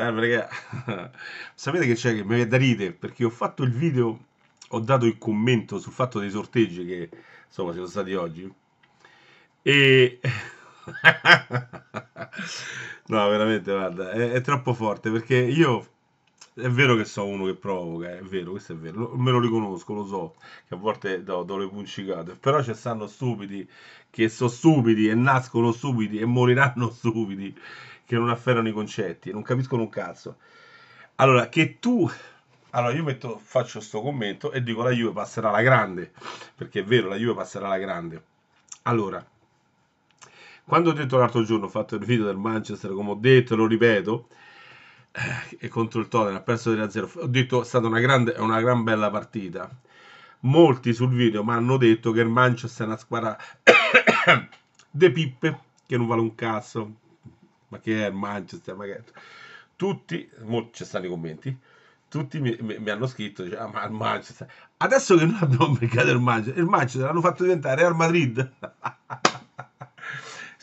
Salve raga, sapete che c'è che mi viene da ridere perché ho fatto il video, ho dato il commento sul fatto dei sorteggi che insomma ci sono stati oggi e... no veramente guarda, è, è, troppo forte perché io è vero che sono uno che provoca, è vero, questo è vero, me lo riconosco, lo so, che a volte do, do le puncicate, però ci stanno stupidi che sono stupidi e nascono stupidi e moriranno stupidi che non afferrano i concetti, non capiscono un cazzo. Allora, che tu... Allora, io metto, faccio questo commento e dico la Juve passerà alla grande, perché è vero, la Juve passerà alla grande. Allora, quando ho detto l'altro giorno, ho fatto il video del Manchester, come ho detto, lo ripeto, eh, e contro il Tottenham ha perso 3-0, ho detto è stata una, grande, una gran bella partita. Molti sul video mi hanno detto che il Manchester è una squadra de pippe, che non vale un cazzo, ma che è il Manchester, ma che... Tutti, ci stanno i commenti, tutti mi, mi, mi hanno scritto, dice, ah, ma il Manchester, adesso che noi abbiamo beccato il Manchester, il Manchester l'hanno fatto diventare Real Madrid.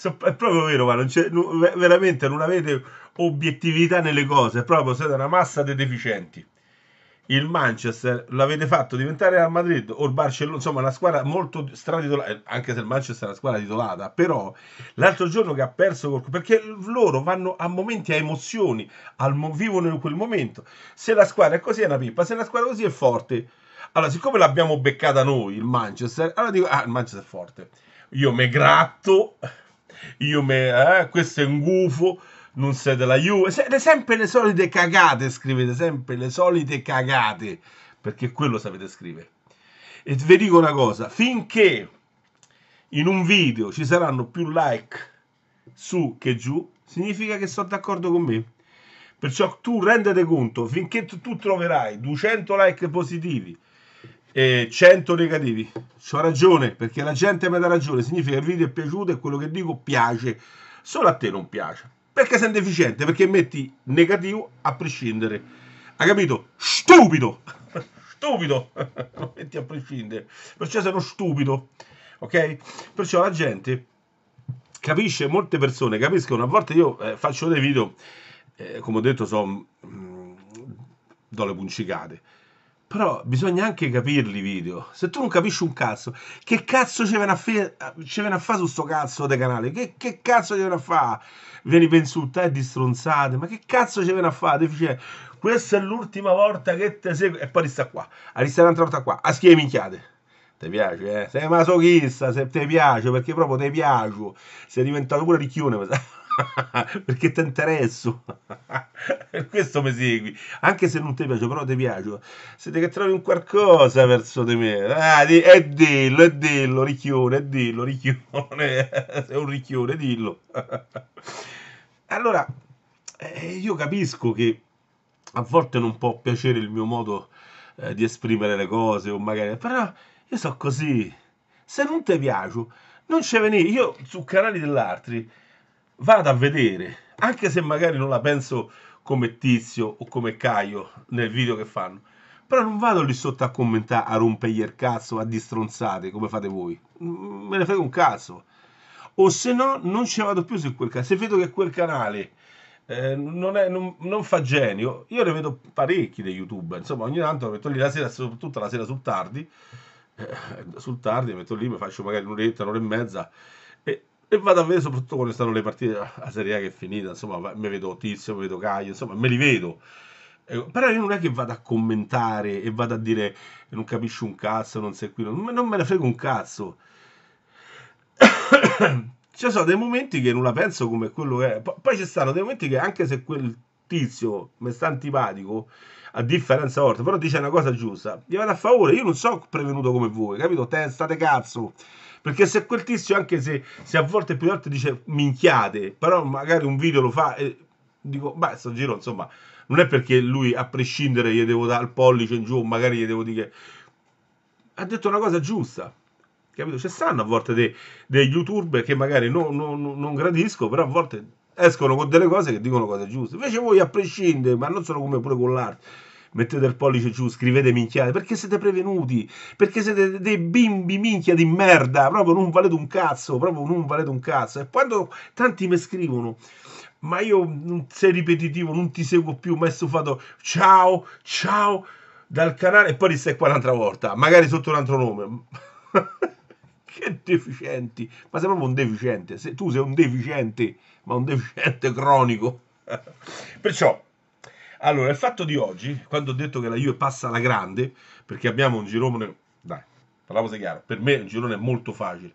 è proprio vero, ma non c'è, veramente non avete obiettività nelle cose, è proprio siete una massa di deficienti il Manchester l'avete fatto diventare al Madrid o il Barcellona, insomma una squadra molto stratitolata, eh, anche se il Manchester è una squadra titolata, però l'altro giorno che ha perso col, perché loro vanno a momenti, a emozioni, al, vivono in quel momento. Se la squadra è così è una pippa, se la squadra è così è forte. Allora, siccome l'abbiamo beccata noi, il Manchester, allora dico, ah, il Manchester è forte. Io me gratto, io me, eh, questo è un gufo, non siete la Juve, siete sempre le solite cagate, scrivete sempre le solite cagate, perché quello sapete scrivere. E vi dico una cosa, finché in un video ci saranno più like su che giù, significa che sono d'accordo con me. Perciò tu rendete conto, finché tu, tu troverai 200 like positivi, e 100 negativi. Ho ragione, perché la gente mi dà ragione, significa che il video è piaciuto e quello che dico piace. Solo a te non piace. Perché sei deficiente? Perché metti negativo a prescindere. Hai capito? Stupido! stupido! Lo metti a prescindere. Perciò sei uno stupido. Ok? Perciò la gente capisce, molte persone capiscono. A volte io eh, faccio dei video, eh, come ho detto, sono... Mm, do le puncicate però bisogna anche capirli i video. Se tu non capisci un cazzo, che cazzo ci viene a fare fa su sto cazzo del canale? Che, che cazzo ci viene a fare? Vieni per insultare eh, di stronzate, ma che cazzo ci viene a fare? Eh, questa è l'ultima volta che ti segue. E poi resta qua, resta un'altra volta qua, a schie minchiate. Ti piace, eh? Sei masochista, se ti piace, perché proprio ti piace. Sei diventato pure ricchione, perché ti interesso questo mi segui anche se non ti piace però ti piace se che trovi un qualcosa verso di me ah, di, dillo è dillo ricchione è dillo ricchione sei un ricchione dillo allora eh, io capisco che a volte non può piacere il mio modo eh, di esprimere le cose o magari però io so così se non ti piace non ci venire io su canali dell'altri vado a vedere, anche se magari non la penso come Tizio o come Caio nel video che fanno, però non vado lì sotto a commentare, a rompergli il cazzo, a distronzate come fate voi, mm, me ne frega un cazzo. O se no, non ci vado più su quel canale. Se vedo che quel canale eh, non, è, non, non, fa genio. Io ne vedo parecchi di YouTube. Insomma, ogni tanto metto lì la sera, soprattutto la sera sul tardi. Eh, sul tardi metto lì, mi faccio magari un'oretta, un'ora e mezza e vado a vedere soprattutto quando stanno le partite a Serie A che è finita, insomma, mi vedo Tizio, mi vedo Caio, insomma, me li vedo. Eh, però io non è che vado a commentare e vado a dire non capisci un cazzo, non sei qui, non, me ne frega un cazzo. ci sono dei momenti che non la penso come quello che è. P- poi ci stanno dei momenti che anche se quel tizio mi sta antipatico, a differenza orta, però dice una cosa giusta, gli vado a favore, io non sono prevenuto come voi, capito? Testa de cazzo. Perché se quel tizio, anche se, se a volte più volte dice minchiate, però magari un video lo fa e dico, beh, sto giro, insomma, non è perché lui a prescindere gli devo dare il pollice in giù, magari gli devo dire Ha detto una cosa giusta capito? Ci stanno a volte dei, dei youtuber che magari non, non, non, gradisco, però a volte escono con delle cose che dicono cose giuste. Invece voi a prescindere, ma non sono come pure con l'arte, mettete il pollice giù, scrivete minchiate, perché siete prevenuti, perché siete dei bimbi minchia di merda, proprio non valete un cazzo, proprio non valete un cazzo. E quando tanti mi scrivono, ma io sei ripetitivo, non ti seguo più, ma è stufato, ciao, ciao, dal canale, e poi ristai qua un'altra volta, magari sotto un altro nome. che deficienti, ma sei proprio un deficiente, se, tu sei un deficiente, ma un deficiente cronico. Perciò allora, il fatto di oggi, quando ho detto che la Juve passa alla grande, perché abbiamo un girone, dai, parliamoci chiaro, per me un girone è molto facile.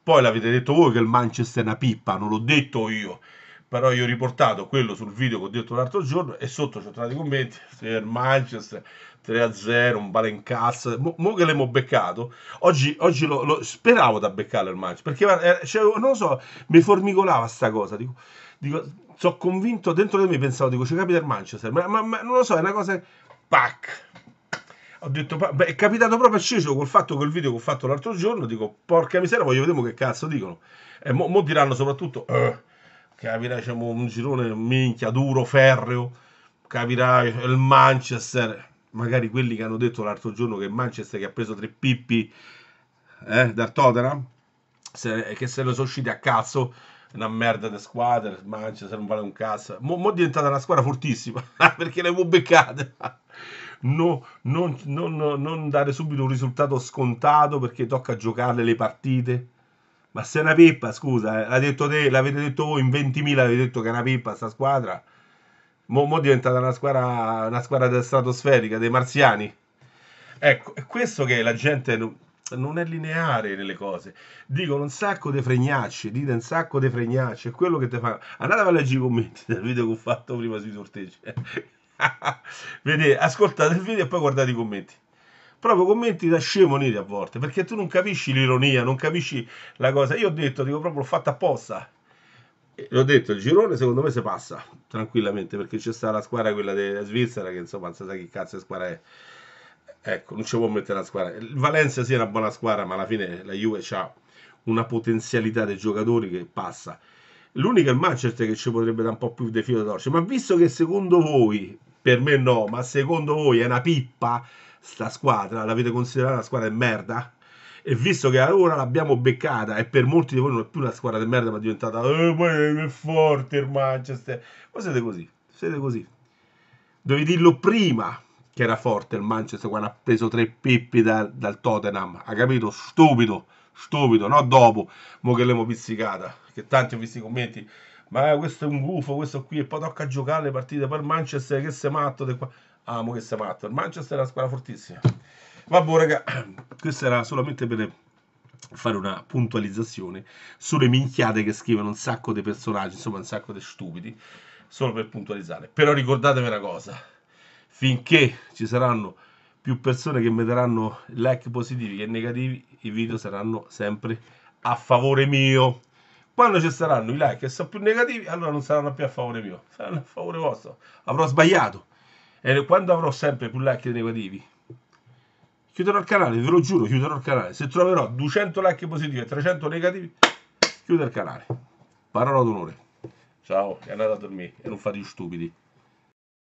Poi l'avete detto voi che il Manchester è una pippa, non l'ho detto io, però io ho riportato quello sul video che ho detto l'altro giorno e sotto ci ho trovato i commenti, il Manchester 3-0, un balencazzo, mo, che l'abbiamo beccato, oggi, oggi lo, lo, speravo da beccarlo il Manchester, perché eh, cioè, non lo so, mi formicolava sta cosa, dico, dico sono convinto dentro di me pensavo dico ci capita il Manchester ma, ma, ma, non lo so è una cosa pac ho detto beh, è capitato proprio a Ciccio col fatto che il video che ho fatto l'altro giorno dico porca miseria voglio vedere che cazzo dicono e mo, mo diranno soprattutto eh, capirà diciamo, un girone minchia duro ferreo capirà il Manchester magari quelli che hanno detto l'altro giorno che il Manchester che ha preso tre pippi eh, dal Tottenham se, che se ne sono usciti a cazzo una merda di squadra, Manchester non vale un cazzo, mo, mo è diventata una squadra fortissima, perché le beccata. No, non, non, non, dare subito un risultato scontato perché tocca giocarle le partite. Ma se è una pippa, scusa, eh, l'ha detto te, l'avete detto voi, in 20.000 avete detto che è una pippa sta squadra. Mo, mo è diventata una squadra, una squadra stratosferica, dei marziani. Ecco, è questo che la gente non è lineare nelle cose. Dicono un sacco di fregnacci, dite un sacco di fregnacci, è quello che ti fa. Andate a leggere i commenti del video che ho fatto prima sui sorteggi. Vedete, ascoltate il video e poi guardate i commenti. Proprio commenti da scemo neri a volte, perché tu non capisci l'ironia, non capisci la cosa. Io ho detto, dico proprio, l'ho fatta apposta. L'ho detto, il girone secondo me si passa tranquillamente, perché c'è stata la squadra, quella della Svizzera, che insomma non si sa che cazzo è squadra è Ecco, non ci può mettere la squadra. Il Valencia sì è una buona squadra, ma alla fine la Juve ha una potenzialità dei giocatori che passa. L'unica è il Manchester che ci potrebbe dare un po' più di filo torce. Ma visto che secondo voi, per me no, ma secondo voi è una pippa sta squadra, l'avete considerata una squadra di merda? E visto che ora l'abbiamo beccata e per molti di voi non è più una squadra di merda, ma è diventata eh, ma è forte il Manchester. Ma siete così, siete così. Dovevi dirlo prima che era forte il Manchester quando ha preso tre pippi dal, dal Tottenham, ha capito? Stupido, stupido, no dopo, mo che l'abbiamo pizzicata, che tanti ho visto i commenti, ma questo è un gufo, questo qui, e poi tocca giocare le partite per Manchester, che sei matto, qua. ah mo che sei matto, il Manchester è una squadra fortissima. Vabbè raga, questa era solamente per fare una puntualizzazione sulle minchiate che scrivono un sacco di personaggi, insomma un sacco di stupidi, solo per puntualizzare. Però ricordatevi una cosa, finché ci saranno più persone che metteranno like positivi che negativi, i video saranno sempre a favore mio. Quando ci saranno i like e sono più negativi, allora non saranno più a favore mio, saranno a favore vostro. Avrò sbagliato. E quando avrò sempre più like negativi, chiuderò il canale, ve lo giuro, chiuderò il canale. Se troverò 200 like positivi e 300 negativi, chiudo il canale. Parola d'onore. Ciao, è andata a dormire e non fate gli stupidi.